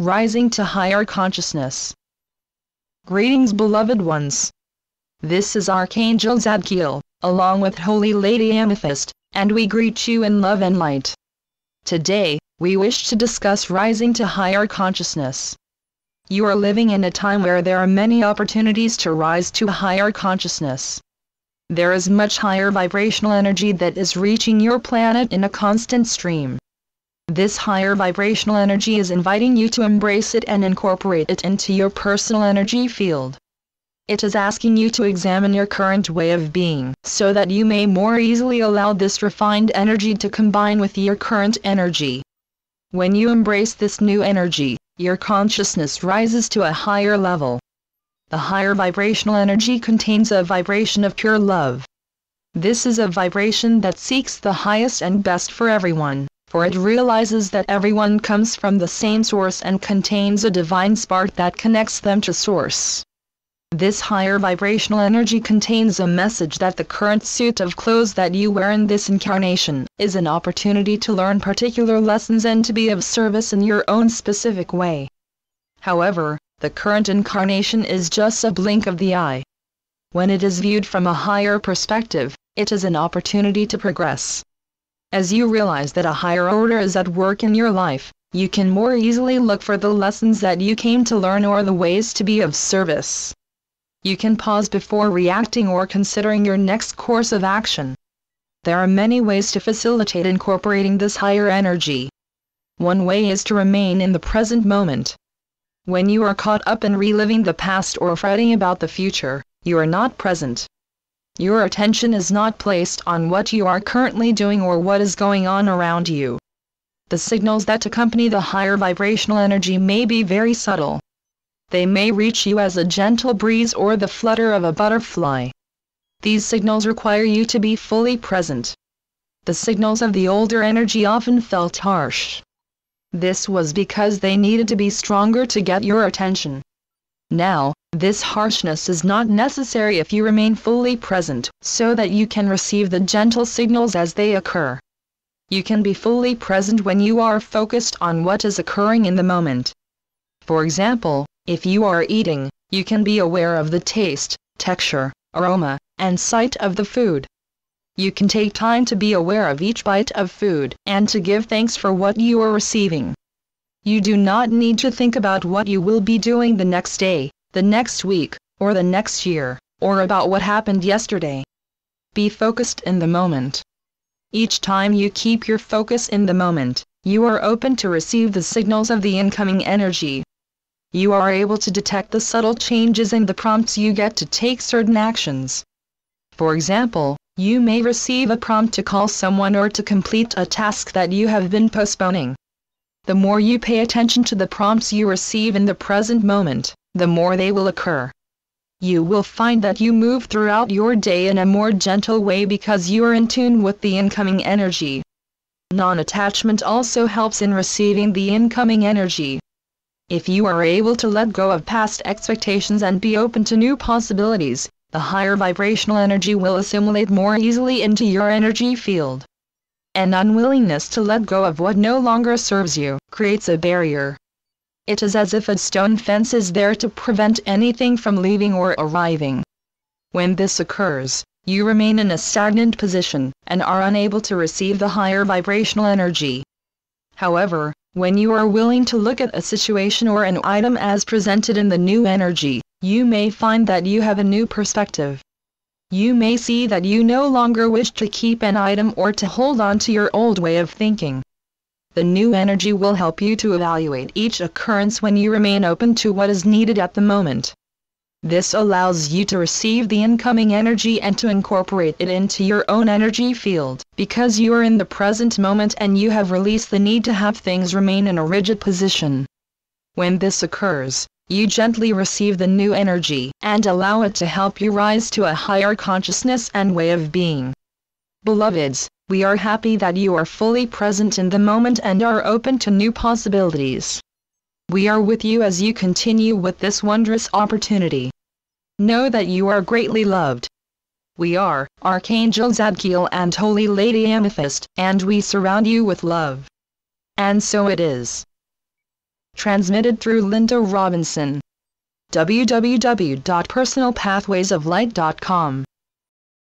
Rising to Higher Consciousness. Greetings, beloved ones. This is Archangel Zadkiel, along with Holy Lady Amethyst, and we greet you in love and light. Today, we wish to discuss rising to higher consciousness. You are living in a time where there are many opportunities to rise to higher consciousness. There is much higher vibrational energy that is reaching your planet in a constant stream. This higher vibrational energy is inviting you to embrace it and incorporate it into your personal energy field. It is asking you to examine your current way of being so that you may more easily allow this refined energy to combine with your current energy. When you embrace this new energy, your consciousness rises to a higher level. The higher vibrational energy contains a vibration of pure love. This is a vibration that seeks the highest and best for everyone for it realizes that everyone comes from the same source and contains a divine spark that connects them to source. This higher vibrational energy contains a message that the current suit of clothes that you wear in this incarnation is an opportunity to learn particular lessons and to be of service in your own specific way. However, the current incarnation is just a blink of the eye. When it is viewed from a higher perspective, it is an opportunity to progress. As you realize that a higher order is at work in your life, you can more easily look for the lessons that you came to learn or the ways to be of service. You can pause before reacting or considering your next course of action. There are many ways to facilitate incorporating this higher energy. One way is to remain in the present moment. When you are caught up in reliving the past or fretting about the future, you are not present. Your attention is not placed on what you are currently doing or what is going on around you. The signals that accompany the higher vibrational energy may be very subtle. They may reach you as a gentle breeze or the flutter of a butterfly. These signals require you to be fully present. The signals of the older energy often felt harsh. This was because they needed to be stronger to get your attention. Now, this harshness is not necessary if you remain fully present so that you can receive the gentle signals as they occur. You can be fully present when you are focused on what is occurring in the moment. For example, if you are eating, you can be aware of the taste, texture, aroma, and sight of the food. You can take time to be aware of each bite of food and to give thanks for what you are receiving. You do not need to think about what you will be doing the next day, the next week, or the next year, or about what happened yesterday. Be focused in the moment. Each time you keep your focus in the moment, you are open to receive the signals of the incoming energy. You are able to detect the subtle changes and the prompts you get to take certain actions. For example, you may receive a prompt to call someone or to complete a task that you have been postponing. The more you pay attention to the prompts you receive in the present moment, the more they will occur. You will find that you move throughout your day in a more gentle way because you are in tune with the incoming energy. Non-attachment also helps in receiving the incoming energy. If you are able to let go of past expectations and be open to new possibilities, the higher vibrational energy will assimilate more easily into your energy field an unwillingness to let go of what no longer serves you, creates a barrier. It is as if a stone fence is there to prevent anything from leaving or arriving. When this occurs, you remain in a stagnant position and are unable to receive the higher vibrational energy. However, when you are willing to look at a situation or an item as presented in the new energy, you may find that you have a new perspective, you may see that you no longer wish to keep an item or to hold on to your old way of thinking. The new energy will help you to evaluate each occurrence when you remain open to what is needed at the moment. This allows you to receive the incoming energy and to incorporate it into your own energy field, because you are in the present moment and you have released the need to have things remain in a rigid position. When this occurs, you gently receive the new energy and allow it to help you rise to a higher consciousness and way of being. Beloveds, we are happy that you are fully present in the moment and are open to new possibilities. We are with you as you continue with this wondrous opportunity. Know that you are greatly loved. We are Archangel Zadkiel and Holy Lady Amethyst, and we surround you with love. And so it is transmitted through Linda Robinson. www.personalpathwaysoflight.com